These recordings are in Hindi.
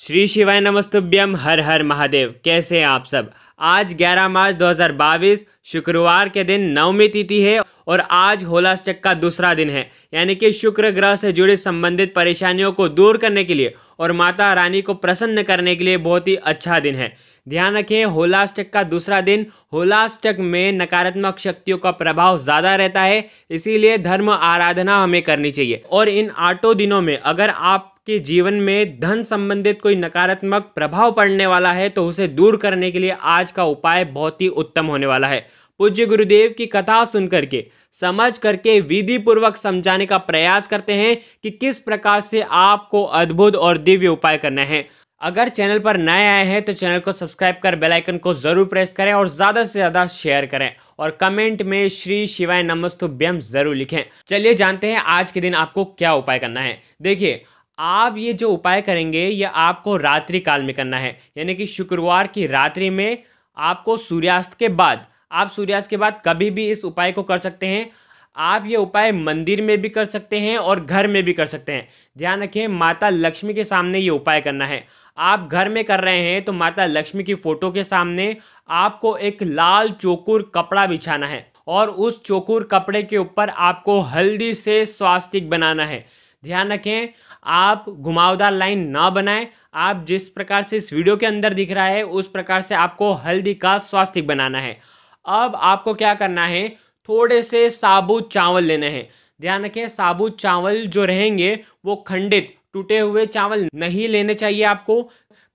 श्री शिवाय नमस्तुभ्यम हर हर महादेव कैसे हैं आप सब आज 11 मार्च 2022 शुक्रवार के दिन नवमी तिथि है और आज होलाष्टक का दूसरा दिन है यानी कि शुक्र ग्रह से जुड़े संबंधित परेशानियों को दूर करने के लिए और माता रानी को प्रसन्न करने के लिए बहुत ही अच्छा दिन है ध्यान रखें होलाष्टक का दूसरा दिन होलाष्टक में नकारात्मक शक्तियों का प्रभाव ज़्यादा रहता है इसीलिए धर्म आराधना हमें करनी चाहिए और इन आठों दिनों में अगर आप के जीवन में धन संबंधित कोई नकारात्मक प्रभाव पड़ने वाला है तो उसे दूर करने के लिए आज का उपाय बहुत ही उत्तम होने वाला है पूज्य गुरुदेव की कथा सुन करके समझ करके विधि पूर्वक समझाने का प्रयास करते हैं कि किस प्रकार से आपको अद्भुत और दिव्य उपाय करना है अगर चैनल पर नए आए हैं तो चैनल को सब्सक्राइब कर बेल आइकन को जरूर प्रेस करें और ज़्यादा से ज़्यादा शेयर करें और कमेंट में श्री शिवाय नमस्तुभ्यम जरूर लिखें चलिए जानते हैं आज के दिन आपको क्या उपाय करना है देखिए आप ये जो उपाय करेंगे ये आपको रात्रि काल में करना है यानी कि शुक्रवार की रात्रि में आपको सूर्यास्त के बाद आप सूर्यास्त के बाद कभी भी इस उपाय को कर सकते हैं आप ये उपाय मंदिर में भी कर सकते हैं और घर में भी कर सकते हैं ध्यान रखें माता लक्ष्मी के सामने ये उपाय करना है आप घर में कर रहे हैं तो माता लक्ष्मी की फ़ोटो के सामने आपको एक लाल चोकुर कपड़ा बिछाना है और उस चोकुर कपड़े के ऊपर आपको हल्दी से स्वास्तिक बनाना है ध्यान रखें आप घुमावदार लाइन ना बनाएं आप जिस प्रकार से इस वीडियो के अंदर दिख रहा है उस प्रकार से आपको हल्दी का स्वास्थ्य बनाना है अब आपको क्या करना है थोड़े से साबुत चावल लेने हैं ध्यान रखें साबुत चावल जो रहेंगे वो खंडित टूटे हुए चावल नहीं लेने चाहिए आपको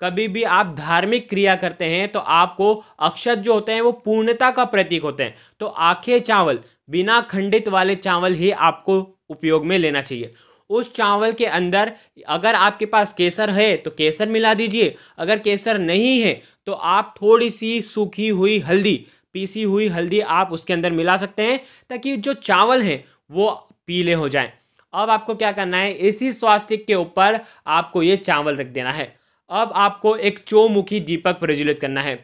कभी भी आप धार्मिक क्रिया करते हैं तो आपको अक्षत जो होते हैं वो पूर्णता का प्रतीक होते हैं तो आखे चावल बिना खंडित वाले चावल ही आपको उपयोग में लेना चाहिए उस चावल के अंदर अगर आपके पास केसर है तो केसर मिला दीजिए अगर केसर नहीं है तो आप थोड़ी सी सूखी हुई हल्दी पीसी हुई हल्दी आप उसके अंदर मिला सकते हैं ताकि जो चावल हैं वो पीले हो जाएं अब आपको क्या करना है इसी स्वास्तिक के ऊपर आपको ये चावल रख देना है अब आपको एक चौमुखी दीपक प्रज्वलित करना है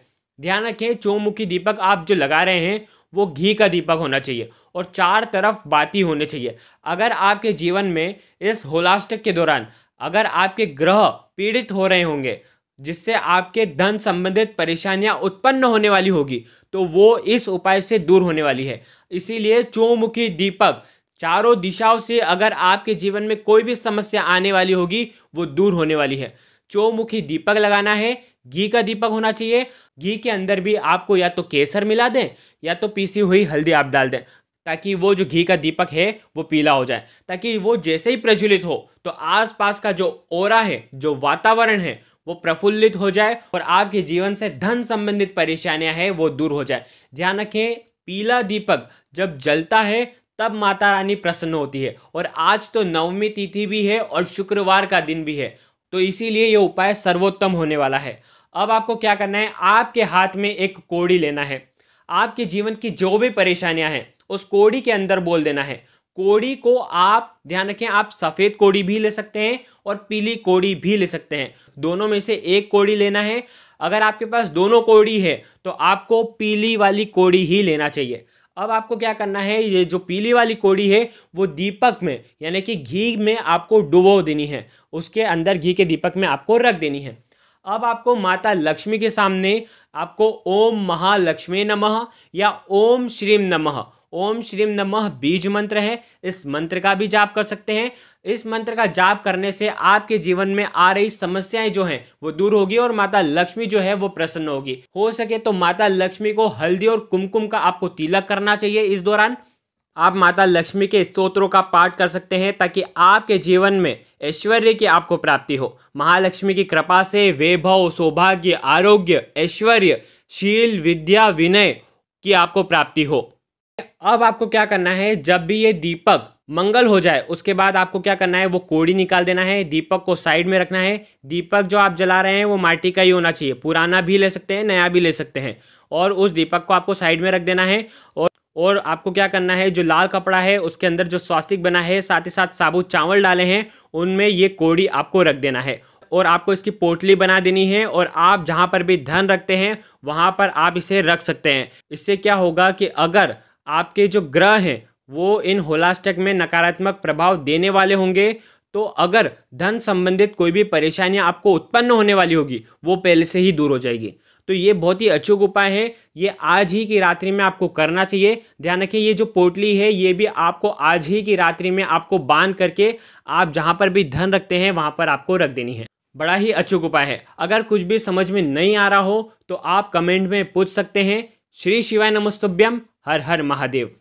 ध्यान रखें चौमुखी दीपक आप जो लगा रहे हैं वो घी का दीपक होना चाहिए और चार तरफ बाती होने चाहिए अगर आपके जीवन में इस होलास्टक के दौरान अगर आपके ग्रह पीड़ित हो रहे होंगे जिससे आपके धन संबंधित परेशानियां उत्पन्न होने वाली होगी तो वो इस उपाय से दूर होने वाली है इसीलिए चौमुखी दीपक चारों दिशाओं से अगर आपके जीवन में कोई भी समस्या आने वाली होगी वो दूर होने वाली है चौमुखी दीपक लगाना है घी का दीपक होना चाहिए घी के अंदर भी आपको या तो केसर मिला दें या तो पीसी हुई हल्दी आप डाल दें ताकि वो जो घी का दीपक है वो पीला हो जाए ताकि वो जैसे ही प्रज्वलित हो तो आसपास का जो ओरा है जो वातावरण है वो प्रफुल्लित हो जाए और आपके जीवन से धन संबंधित परेशानियां हैं वो दूर हो जाए ध्यान रखें पीला दीपक जब जलता है तब माता रानी प्रसन्न होती है और आज तो नवमी तिथि भी है और शुक्रवार का दिन भी है तो इसीलिए ये उपाय सर्वोत्तम होने वाला है अब आपको क्या करना है आपके हाथ में एक कोड़ी लेना है आपके जीवन की जो भी परेशानियां हैं उस कोड़ी के अंदर बोल देना है कोड़ी को आप ध्यान रखें आप सफ़ेद कोड़ी भी ले सकते हैं और पीली कोड़ी भी ले सकते हैं दोनों में से एक कोड़ी लेना है अगर आपके पास दोनों कोड़ी है तो आपको पीली वाली कोड़ी ही लेना चाहिए अब आपको क्या करना है ये जो पीली वाली कोड़ी है वो दीपक में यानी कि घी में आपको डुबो देनी है उसके अंदर घी के दीपक में आपको रख देनी है अब आपको माता लक्ष्मी के सामने आपको ओम महालक्ष्मी नमः या ओम श्रीम नमः ओम श्रीम नमः बीज मंत्र है इस मंत्र का भी जाप कर सकते हैं इस मंत्र का जाप करने से आपके जीवन में आ रही समस्याएं जो हैं वो दूर होगी और माता लक्ष्मी जो है वो प्रसन्न होगी हो सके तो माता लक्ष्मी को हल्दी और कुमकुम का आपको तिलक करना चाहिए इस दौरान आप माता लक्ष्मी के स्तोत्रों का पाठ कर सकते हैं ताकि आपके जीवन में ऐश्वर्य की आपको प्राप्ति हो महालक्ष्मी की कृपा से वैभव सौभाग्य आरोग्य ऐश्वर्य शील विद्या विनय की आपको प्राप्ति हो अब आपको क्या करना है जब भी ये दीपक मंगल हो जाए उसके बाद आपको क्या करना है वो कोड़ी निकाल देना है दीपक को साइड में रखना है दीपक जो आप जला रहे हैं वो माटी का ही होना चाहिए पुराना भी ले सकते हैं नया भी ले सकते हैं और उस दीपक को आपको साइड में रख देना है और और आपको क्या करना है जो लाल कपड़ा है उसके अंदर जो स्वास्तिक बना है साथ ही साथ साबुत चावल डाले हैं उनमें ये कोड़ी आपको रख देना है और आपको इसकी पोटली बना देनी है और आप जहाँ पर भी धन रखते हैं वहाँ पर आप इसे रख सकते हैं इससे क्या होगा कि अगर आपके जो ग्रह हैं वो इन होलास्टक में नकारात्मक प्रभाव देने वाले होंगे तो अगर धन संबंधित कोई भी परेशानियाँ आपको उत्पन्न होने वाली होगी वो पहले से ही दूर हो जाएगी तो ये बहुत ही अचूक उपाय है ये आज ही की रात्रि में आपको करना चाहिए ध्यान रखिए ये जो पोटली है ये भी आपको आज ही की रात्रि में आपको बांध करके आप जहाँ पर भी धन रखते हैं वहाँ पर आपको रख देनी है बड़ा ही अचूक उपाय है अगर कुछ भी समझ में नहीं आ रहा हो तो आप कमेंट में पूछ सकते हैं श्री शिवाय नमस्तुभ्यम हर हर महादेव